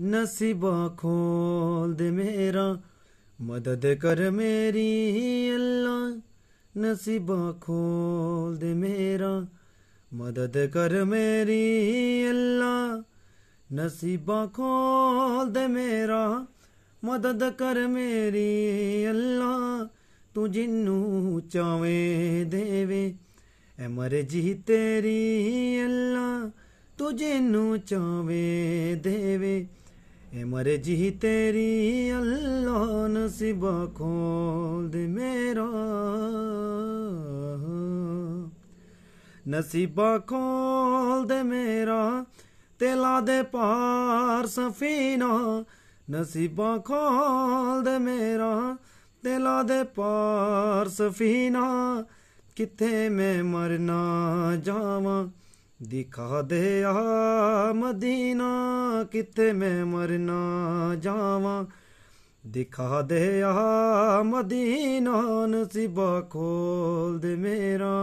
ਨਸੀਬਾ ਖੋਲ ਦੇ ਮੇਰਾ ਮਦਦ ਕਰ ਮੇਰੀ ਅੱਲਾ ਨਸੀਬਾ ਖੋਲ ਦੇ ਮੇਰਾ ਮਦਦ ਕਰ ਮੇਰੀ ਅੱਲਾ ਨਸੀਬਾ ਖੋਲ ਦੇ ਮੇਰਾ ਮਦਦ ਕਰ ਮੇਰੀ ਅੱਲਾ ਤੂੰ ਜਿੰਨੂੰ ਚਾਵੇਂ ਦੇਵੇਂ ਐ ਮਰਜ਼ੀ ਤੇਰੀ ਅੱਲਾ ਤੂੰ ਜਿੰਨੂੰ ਚਾਵੇਂ ਦੇਵੇਂ ਐ ਮਰਜ਼ੀ ਤੇਰੀ ਅੱਲੋ ਨਸੀਬ ਖੋਲ ਦੇ ਮੇਰਾ ਨਸੀਬ ਖੋਲ ਦੇ ਮੇਰਾ ਤੇਲਾ ਦੇ ਪਾਰ ਸਫੀਨਾ ਨਸੀਬ ਖੋਲ ਦੇ ਮੇਰਾ ਤੇਲਾ ਦੇ ਪਾਰ ਸਫੀਨਾ ਕਿੱਥੇ ਮੈਂ ਮਰਨਾ ਜਾਵਾਂ ਦਿਖਾ ਦੇ ਆ ਮਦੀਨਾ ਕਿੱਥੇ ਮੈਂ ਮਰਨਾ ਜਾਵਾਂ ਦਿਖਾ ਦੇ ਆ ਮਦੀਨਾ ਨਸੀਬਾ ਖੋਲ ਦੇ ਮੇਰਾ